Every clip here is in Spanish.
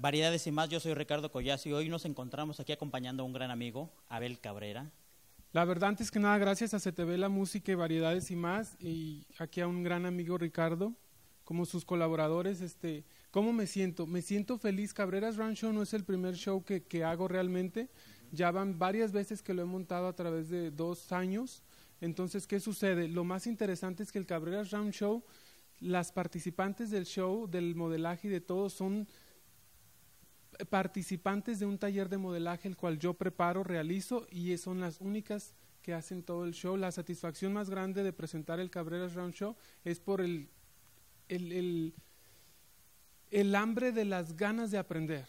Variedades y más, yo soy Ricardo collas y hoy nos encontramos aquí acompañando a un gran amigo, Abel Cabrera. La verdad, antes que nada, gracias a CTV La Música y Variedades y más, y aquí a un gran amigo Ricardo, como sus colaboradores, este, ¿cómo me siento? Me siento feliz, Cabreras Show no es el primer show que, que hago realmente, ya van varias veces que lo he montado a través de dos años, entonces, ¿qué sucede? Lo más interesante es que el Cabreras Round Show, las participantes del show, del modelaje y de todo, son participantes de un taller de modelaje el cual yo preparo, realizo y son las únicas que hacen todo el show. La satisfacción más grande de presentar el Cabreras Round Show es por el, el, el hambre de las ganas de aprender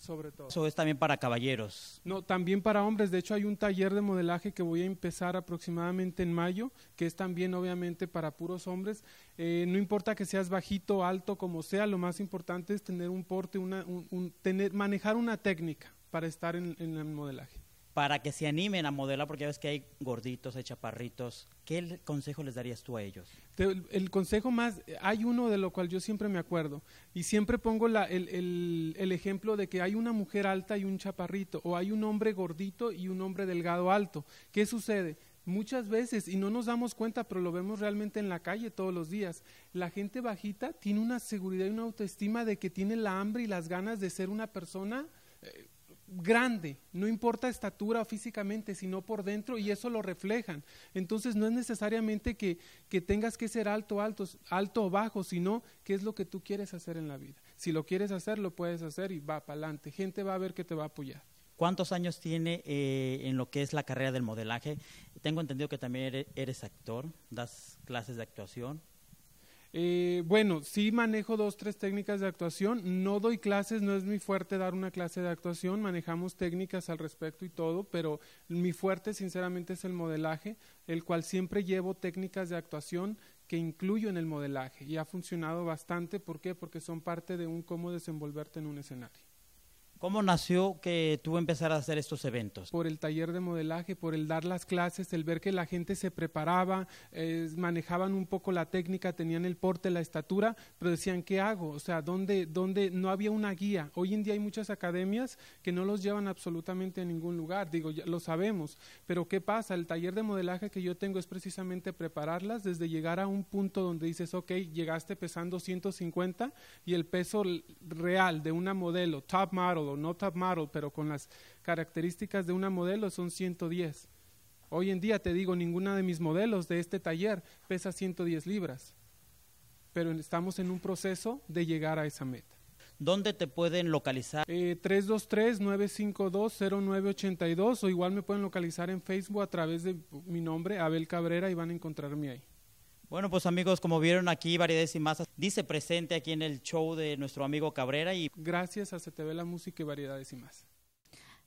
sobre Eso es también para caballeros. No, también para hombres. De hecho, hay un taller de modelaje que voy a empezar aproximadamente en mayo, que es también obviamente para puros hombres. Eh, no importa que seas bajito, alto, como sea, lo más importante es tener un porte, tener, manejar una técnica para estar en el modelaje para que se animen a modelar, porque ya ves que hay gorditos, hay chaparritos. ¿Qué consejo les darías tú a ellos? El, consejo más, hay uno de lo cual yo siempre me acuerdo, y siempre pongo el, ejemplo de que hay una mujer alta y un chaparrito, o hay un hombre gordito y un hombre delgado alto. ¿Qué sucede? Muchas veces, y no nos damos cuenta, pero lo vemos realmente en la calle todos los días, la gente bajita tiene una seguridad y una autoestima de que tiene la hambre y las ganas de ser una persona... Eh, grande, no importa estatura físicamente, sino por dentro y eso lo reflejan. Entonces no es necesariamente que, tengas que ser alto, alto, alto o bajo, sino qué es lo que tú quieres hacer en la vida. Si lo quieres hacer, lo puedes hacer y va para adelante. Gente va a ver que te va a apoyar. ¿Cuántos años tiene eh, en lo que es la carrera del modelaje? Tengo entendido que también eres actor, das clases de actuación. Eh, bueno, sí manejo dos, tres técnicas de actuación. No doy clases, no es mi fuerte dar una clase de actuación. Manejamos técnicas al respecto y todo, pero mi fuerte, sinceramente, es el modelaje, el cual siempre llevo técnicas de actuación que incluyo en el modelaje y ha funcionado bastante. ¿Por qué? Porque son parte de un cómo desenvolverte en un escenario. ¿Cómo nació que tú empezaras a hacer estos eventos? Por el taller de modelaje, por el dar las clases, el ver que la gente se preparaba, eh, manejaban un poco la técnica, tenían el porte, la estatura, pero decían, ¿qué hago? O sea, ¿dónde, dónde no había una guía? Hoy en día hay muchas academias que no los llevan absolutamente a ningún lugar, digo, lo sabemos, pero ¿qué pasa? El taller de modelaje que yo tengo es precisamente prepararlas desde llegar a un punto donde dices, ok, llegaste pesando 150 y el peso real de una modelo, top model, no top model, pero con las características de una modelo son 110. Hoy en día te digo, ninguna de mis modelos de este taller pesa 110 libras, pero estamos en un proceso de llegar a esa meta. ¿Dónde te pueden localizar? Eh, 323-952-0982 o igual me pueden localizar en Facebook a través de mi nombre, Abel Cabrera, y van a encontrarme ahí. Bueno, pues amigos, como vieron aquí, Variedades y Más dice presente aquí en el show de nuestro amigo Cabrera y... Gracias a CTV La Música y Variedades y Más.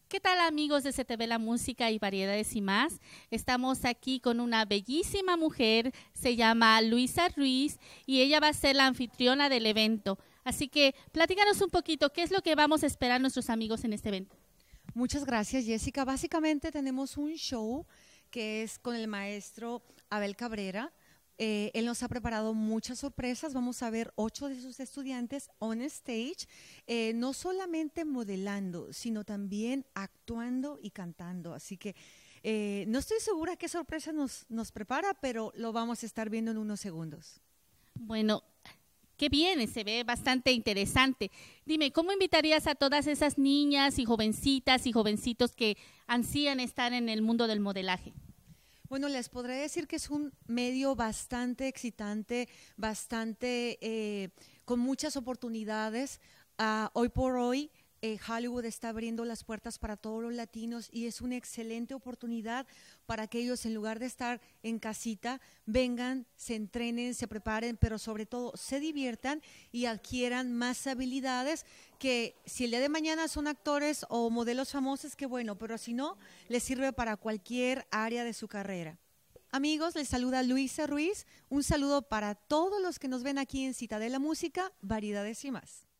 ¿Qué tal amigos de CTV La Música y Variedades y más? Estamos aquí con una bellísima mujer, se llama Luisa Ruiz y ella va a ser la anfitriona del evento. Así que platícanos un poquito, ¿qué es lo que vamos a esperar nuestros amigos en este evento? Muchas gracias Jessica. Básicamente tenemos un show que es con el maestro Abel Cabrera, eh, él nos ha preparado muchas sorpresas. Vamos a ver ocho de sus estudiantes on stage, eh, no solamente modelando, sino también actuando y cantando. Así que eh, no estoy segura qué sorpresa nos, nos prepara, pero lo vamos a estar viendo en unos segundos. Bueno, qué bien, se ve bastante interesante. Dime, ¿cómo invitarías a todas esas niñas y jovencitas y jovencitos que ansían estar en el mundo del modelaje? Bueno, les podré decir que es un medio bastante excitante, bastante eh, con muchas oportunidades. Ah, hoy por hoy eh, Hollywood está abriendo las puertas para todos los latinos y es una excelente oportunidad para que ellos, en lugar de estar en casita, vengan, se entrenen, se preparen, pero sobre todo se diviertan y adquieran más habilidades que si el día de mañana son actores o modelos famosos, qué bueno, pero si no, les sirve para cualquier área de su carrera. Amigos, les saluda Luisa Ruiz. Un saludo para todos los que nos ven aquí en de la Música, Variedades y más.